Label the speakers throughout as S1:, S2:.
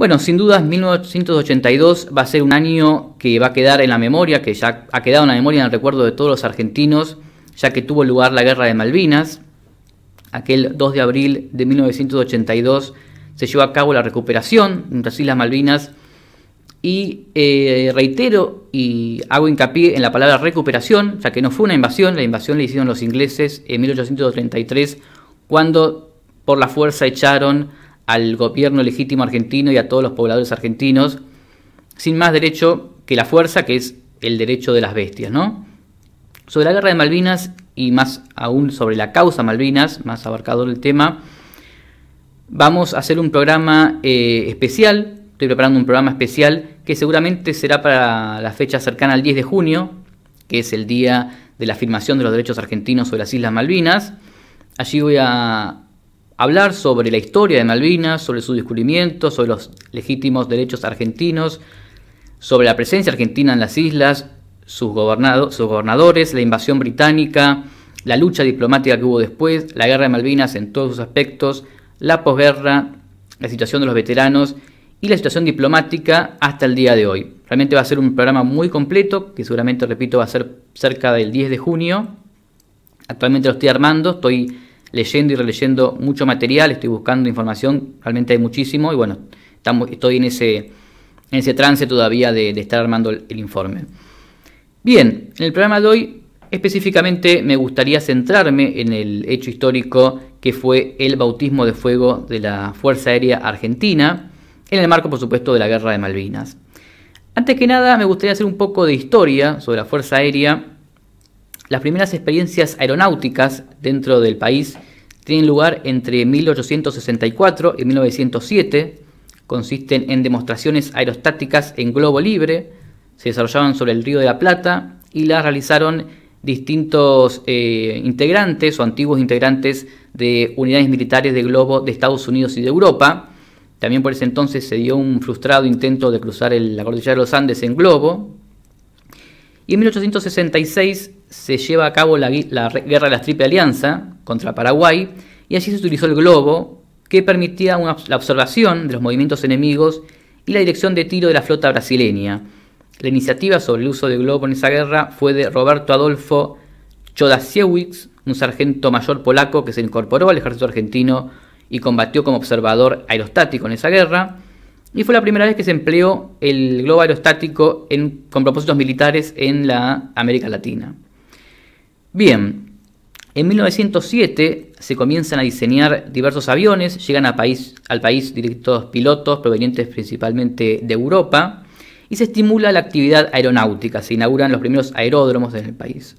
S1: Bueno, sin dudas 1982 va a ser un año que va a quedar en la memoria, que ya ha quedado en la memoria en el recuerdo de todos los argentinos, ya que tuvo lugar la Guerra de Malvinas. Aquel 2 de abril de 1982 se llevó a cabo la recuperación de las Islas Malvinas y eh, reitero y hago hincapié en la palabra recuperación, ya que no fue una invasión, la invasión la hicieron los ingleses en 1833 cuando por la fuerza echaron al gobierno legítimo argentino y a todos los pobladores argentinos, sin más derecho que la fuerza, que es el derecho de las bestias, ¿no? Sobre la guerra de Malvinas y más aún sobre la causa Malvinas, más abarcador el tema, vamos a hacer un programa eh, especial, estoy preparando un programa especial que seguramente será para la fecha cercana al 10 de junio, que es el día de la afirmación de los derechos argentinos sobre las Islas Malvinas. Allí voy a hablar sobre la historia de Malvinas, sobre su descubrimiento, sobre los legítimos derechos argentinos, sobre la presencia argentina en las islas, sus, sus gobernadores, la invasión británica, la lucha diplomática que hubo después, la guerra de Malvinas en todos sus aspectos, la posguerra, la situación de los veteranos y la situación diplomática hasta el día de hoy. Realmente va a ser un programa muy completo, que seguramente, repito, va a ser cerca del 10 de junio. Actualmente lo estoy armando, estoy leyendo y releyendo mucho material, estoy buscando información, realmente hay muchísimo y bueno, estoy en ese, ese trance todavía de, estar armando el, el, informe. Bien, en el programa de hoy específicamente me gustaría centrarme en el hecho histórico que fue el bautismo de fuego de la Fuerza Aérea Argentina, en el marco por supuesto de la Guerra de Malvinas. Antes que nada me gustaría hacer un poco de historia sobre la Fuerza Aérea las primeras experiencias aeronáuticas dentro del país tienen lugar entre 1864 y 1907. Consisten en demostraciones aerostáticas en globo libre, se desarrollaron sobre el río de la Plata y las realizaron distintos eh, integrantes o antiguos integrantes de unidades militares de globo de Estados Unidos y de Europa. También por ese entonces se dio un frustrado intento de cruzar el, la cordillera de los Andes en globo. Y en 1866 se lleva a cabo la, guerra de la Triple Alianza contra Paraguay y allí se utilizó el globo que permitía la observación de los movimientos enemigos y la dirección de tiro de la flota brasileña. La iniciativa sobre el uso del globo en esa guerra fue de Roberto Adolfo Chodasiewicz, un sargento mayor polaco que se incorporó al ejército argentino y combatió como observador aerostático en esa guerra. Y fue la primera vez que se empleó el globo aerostático con propósitos militares en la América Latina. Bien, en 1907 se comienzan a diseñar diversos aviones, llegan al país directos pilotos provenientes principalmente de Europa y se estimula la actividad aeronáutica, se inauguran los primeros aeródromos en el país.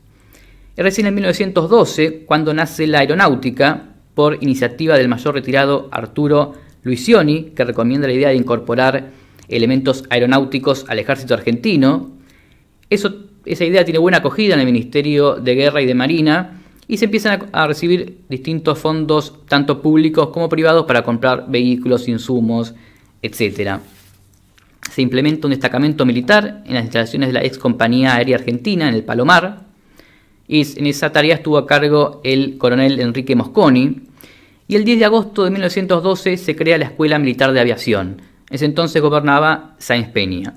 S1: Es recién en 1912 cuando nace la aeronáutica por iniciativa del mayor retirado Arturo Luisioni, que recomienda la idea de incorporar elementos aeronáuticos al ejército argentino. Eso esa idea tiene buena acogida en el Ministerio de Guerra y de Marina y se empiezan a, recibir distintos fondos, tanto públicos como privados, para comprar vehículos, insumos, etc. Se implementa un destacamento militar en las instalaciones de la ex Compañía Aérea Argentina, en el Palomar, y en esa tarea estuvo a cargo el coronel Enrique Mosconi, y el 10 de agosto de 1912 se crea la Escuela Militar de Aviación. En ese entonces gobernaba Sáenz Peña.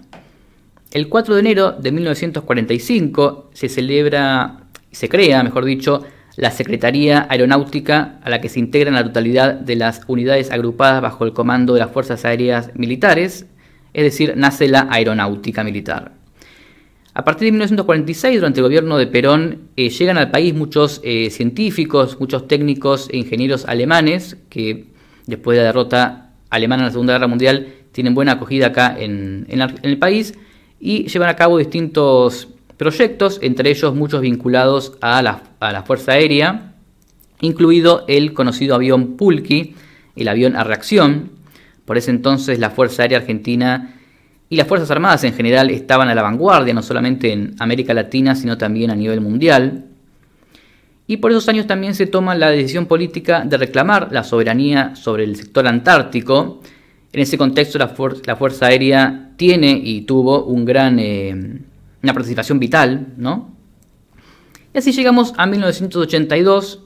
S1: El 4 de enero de 1945 se celebra, se crea, mejor dicho, la Secretaría Aeronáutica a la que se integran la totalidad de las unidades agrupadas bajo el comando de las Fuerzas Aéreas Militares, es decir, nace la Aeronáutica Militar. A partir de 1946, durante el gobierno de Perón, eh, llegan al país muchos eh, científicos, muchos técnicos e ingenieros alemanes que, después de la derrota alemana en la Segunda Guerra Mundial, tienen buena acogida acá en el país y llevan a cabo distintos proyectos, entre ellos muchos vinculados a la, Fuerza Aérea, incluido el conocido avión Pulqui, el avión a reacción. Por ese entonces la Fuerza Aérea Argentina y las Fuerzas Armadas en general estaban a la vanguardia, no solamente en América Latina, sino también a nivel mundial. Y por esos años también se toma la decisión política de reclamar la soberanía sobre el sector antártico. En ese contexto la, la Fuerza Aérea tiene y tuvo un gran, eh, una participación vital, ¿no? Y así llegamos a 1982,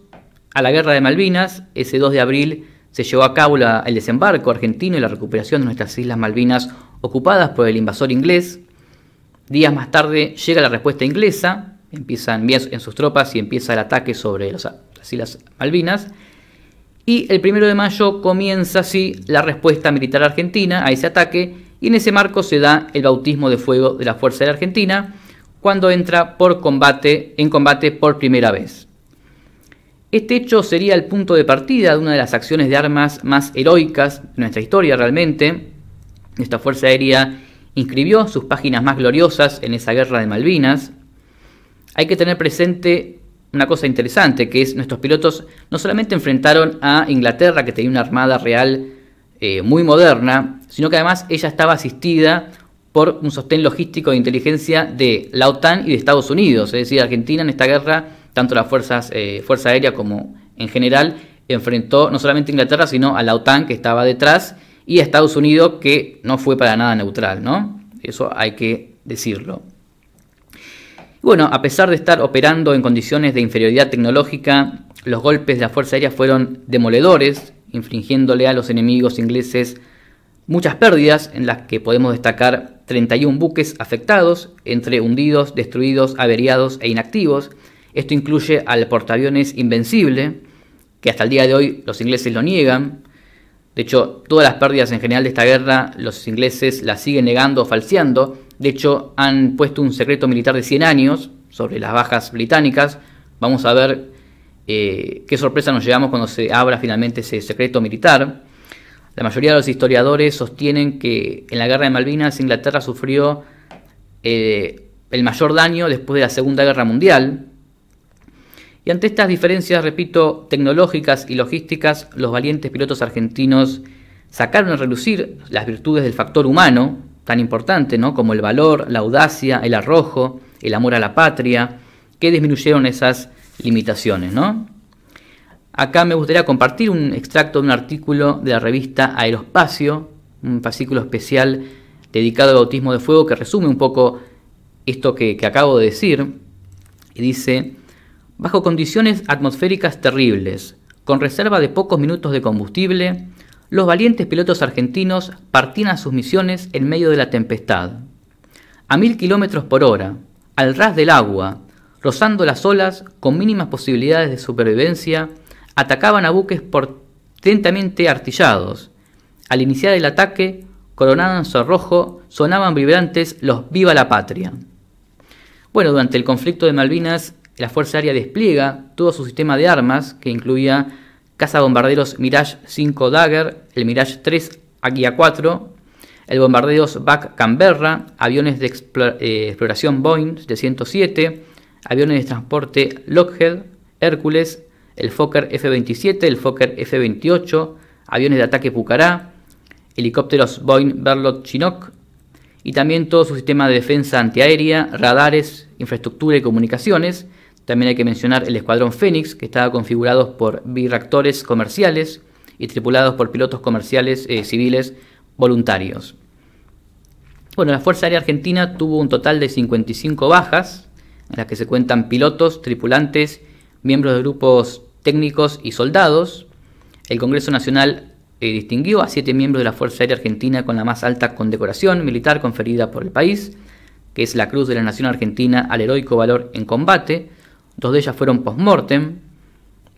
S1: a la Guerra de Malvinas. Ese 2 de abril se llevó a cabo el desembarco argentino y la recuperación de nuestras Islas Malvinas ocupadas por el invasor inglés. Días más tarde llega la respuesta inglesa, empiezan en sus tropas y empieza el ataque sobre las Islas Malvinas. Y el 1 de mayo comienza así la respuesta militar argentina a ese ataque y en ese marco se da el bautismo de fuego de la Fuerza de Argentina cuando entra por combate, en combate por primera vez. Este hecho sería el punto de partida de una de las acciones de armas más heroicas de nuestra historia realmente. Nuestra Fuerza Aérea inscribió sus páginas más gloriosas en esa guerra de Malvinas. Hay que tener presente una cosa interesante, que es nuestros pilotos no solamente enfrentaron a Inglaterra, que tenía una armada real eh, muy moderna, sino que además ella estaba asistida por un sostén logístico de inteligencia de la OTAN y de Estados Unidos. Es decir, Argentina en esta guerra, tanto la eh, Fuerza Aérea como en general, enfrentó no solamente a Inglaterra, sino a la OTAN que estaba detrás y a Estados Unidos que no fue para nada neutral, ¿no? Eso hay que decirlo. Bueno, a pesar de estar operando en condiciones de inferioridad tecnológica, los golpes de la Fuerza Aérea fueron demoledores, infringiéndole a los enemigos ingleses Muchas pérdidas, en las que podemos destacar 31 buques afectados, entre hundidos, destruidos, averiados e inactivos. Esto incluye al portaaviones Invencible, que hasta el día de hoy los ingleses lo niegan. De hecho, todas las pérdidas en general de esta guerra los ingleses las siguen negando o falseando. De hecho, han puesto un secreto militar de 100 años sobre las bajas británicas. Vamos a ver eh, qué sorpresa nos llevamos cuando se abra finalmente ese secreto militar. La mayoría de los historiadores sostienen que en la Guerra de Malvinas Inglaterra sufrió eh, el mayor daño después de la Segunda Guerra Mundial. Y ante estas diferencias, repito, tecnológicas y logísticas, los valientes pilotos argentinos sacaron a relucir las virtudes del factor humano, tan importante, ¿no? Como el valor, la audacia, el arrojo, el amor a la patria, que disminuyeron esas limitaciones, ¿no? Acá me gustaría compartir un extracto de un artículo de la revista Aerospacio, un fascículo especial dedicado al bautismo de fuego que resume un poco esto que, acabo de decir. Y dice, bajo condiciones atmosféricas terribles, con reserva de pocos minutos de combustible, los valientes pilotos argentinos partían a sus misiones en medio de la tempestad. A mil kilómetros por hora, al ras del agua, rozando las olas con mínimas posibilidades de supervivencia, atacaban a buques portentamente artillados. Al iniciar el ataque, coronaban rojo, sonaban vibrantes los Viva la Patria. Bueno, durante el conflicto de Malvinas, la Fuerza Aérea despliega todo su sistema de armas, que incluía cazabombarderos Mirage 5 Dagger, el Mirage 3 Aguia 4, el bombarderos Back Canberra, aviones de eh, exploración Boeing 707, aviones de transporte Lockheed, Hércules, el Fokker F-27, el Fokker F-28, aviones de ataque Pucará, helicópteros Boeing Berlot, Chinook y también todo su sistema de defensa antiaérea, radares, infraestructura y comunicaciones. También hay que mencionar el Escuadrón Fénix, que estaba configurado por bireactores comerciales y tripulados por pilotos comerciales eh, civiles voluntarios. Bueno, la Fuerza Aérea Argentina tuvo un total de 55 bajas, en las que se cuentan pilotos, tripulantes, miembros de grupos técnicos y soldados, el Congreso Nacional eh, distinguió a siete miembros de la Fuerza Aérea Argentina con la más alta condecoración militar conferida por el país, que es la Cruz de la Nación Argentina al Heroico Valor en Combate, dos de ellas fueron post-mortem.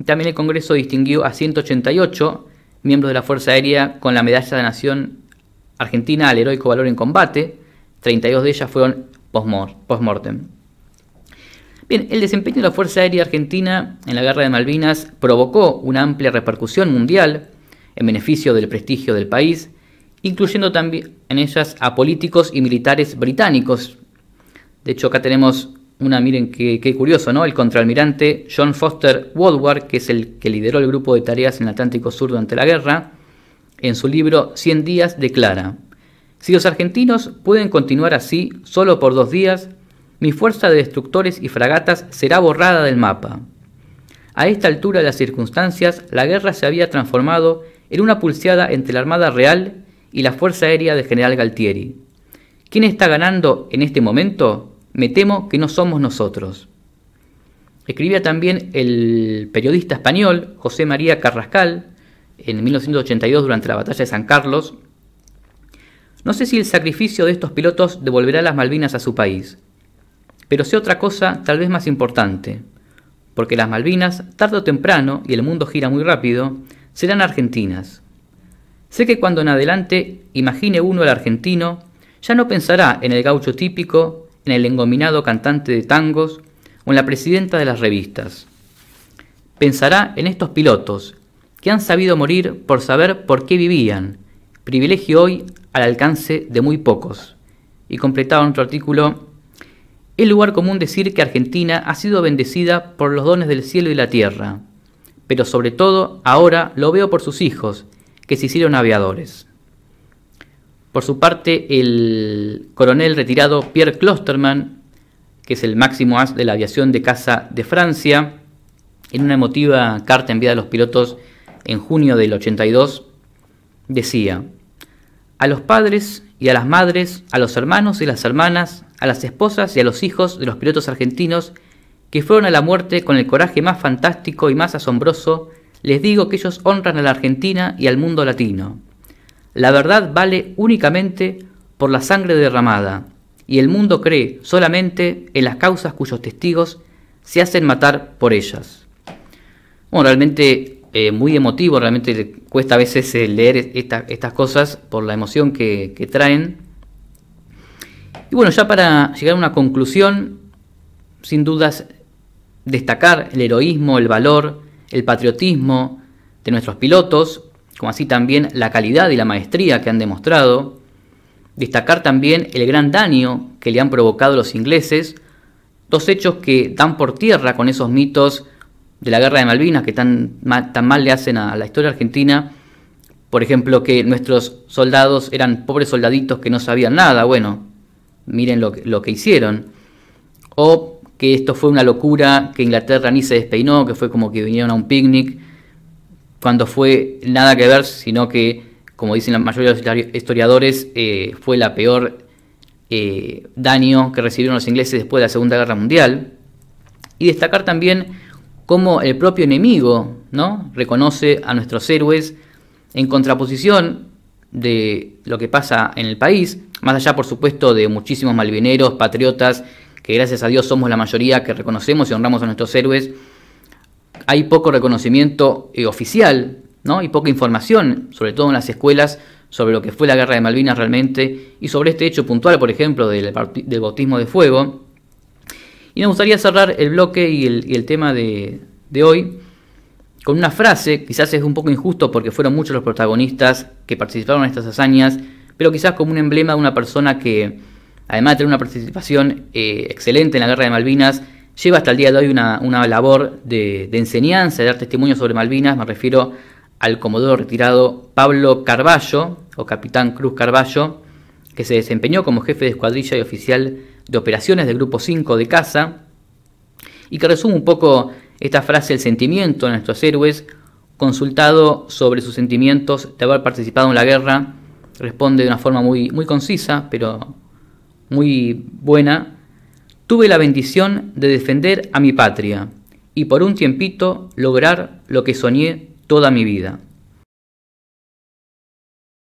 S1: También el Congreso distinguió a 188 miembros de la Fuerza Aérea con la Medalla de la Nación Argentina al Heroico Valor en Combate, 32 de ellas fueron post-mortem. Bien, el desempeño de la Fuerza Aérea Argentina en la Guerra de Malvinas provocó una amplia repercusión mundial en beneficio del prestigio del país, incluyendo también en ellas a políticos y militares británicos. De hecho, acá tenemos una, miren qué, curioso, ¿no? El contraalmirante John Foster Woodward, que es el que lideró el grupo de tareas en el Atlántico Sur durante la guerra, en su libro 100 días declara, si los argentinos pueden continuar así solo por dos días, mi fuerza de destructores y fragatas será borrada del mapa. A esta altura de las circunstancias, la guerra se había transformado en una pulseada entre la Armada Real y la Fuerza Aérea del general Galtieri. ¿Quién está ganando en este momento? Me temo que no somos nosotros. Escribía también el periodista español José María Carrascal en 1982 durante la batalla de San Carlos. No sé si el sacrificio de estos pilotos devolverá las Malvinas a su país. Pero sé otra cosa tal vez más importante, porque las Malvinas, tarde o temprano, y el mundo gira muy rápido, serán argentinas. Sé que cuando en adelante imagine uno al argentino, ya no pensará en el gaucho típico, en el engominado cantante de tangos o en la presidenta de las revistas. Pensará en estos pilotos, que han sabido morir por saber por qué vivían, privilegio hoy al alcance de muy pocos. Y completaba otro artículo es lugar común decir que Argentina ha sido bendecida por los dones del cielo y la tierra, pero sobre todo ahora lo veo por sus hijos, que se hicieron aviadores. Por su parte, el coronel retirado Pierre Klosterman, que es el máximo as de la aviación de caza de Francia, en una emotiva carta enviada a los pilotos en junio del 82, decía, a los padres y a las madres, a los hermanos y las hermanas, a las esposas y a los hijos de los pilotos argentinos que fueron a la muerte con el coraje más fantástico y más asombroso, les digo que ellos honran a la Argentina y al mundo latino. La verdad vale únicamente por la sangre derramada, y el mundo cree solamente en las causas cuyos testigos se hacen matar por ellas. Bueno, realmente eh, muy emotivo, realmente cuesta a veces eh, leer estas cosas por la emoción que, que, traen. Y bueno, ya para llegar a una conclusión, sin dudas destacar el heroísmo, el valor, el patriotismo de nuestros pilotos, como así también la calidad y la maestría que han demostrado. Destacar también el gran daño que le han provocado los ingleses, dos hechos que dan por tierra con esos mitos de la guerra de Malvinas, que tan, tan mal le hacen a la historia argentina. Por ejemplo, que nuestros soldados eran pobres soldaditos que no sabían nada. Bueno, miren lo, que hicieron. O que esto fue una locura, que Inglaterra ni se despeinó, que fue como que vinieron a un picnic, cuando fue nada que ver, sino que, como dicen la mayoría de los historiadores, eh, fue la peor eh, daño que recibieron los ingleses después de la Segunda Guerra Mundial. Y destacar también cómo el propio enemigo ¿no? reconoce a nuestros héroes en contraposición de lo que pasa en el país, más allá por supuesto de muchísimos malvineros, patriotas, que gracias a Dios somos la mayoría que reconocemos y honramos a nuestros héroes, hay poco reconocimiento eh, oficial ¿no? y poca información, sobre todo en las escuelas, sobre lo que fue la guerra de Malvinas realmente y sobre este hecho puntual, por ejemplo, del, del bautismo de fuego, y me gustaría cerrar el bloque y el, tema de, hoy con una frase, quizás es un poco injusto porque fueron muchos los protagonistas que participaron en estas hazañas, pero quizás como un emblema de una persona que, además de tener una participación eh, excelente en la guerra de Malvinas, lleva hasta el día de hoy una, labor de, de, enseñanza, de dar testimonio sobre Malvinas, me refiero al comodoro retirado Pablo Carballo, o capitán Cruz Carballo, que se desempeñó como jefe de escuadrilla y oficial de operaciones del Grupo 5 de Casa, y que resume un poco esta frase, el sentimiento de nuestros héroes, consultado sobre sus sentimientos de haber participado en la guerra, responde de una forma muy, muy concisa, pero muy buena. Tuve la bendición de defender a mi patria y por un tiempito lograr lo que soñé toda mi vida.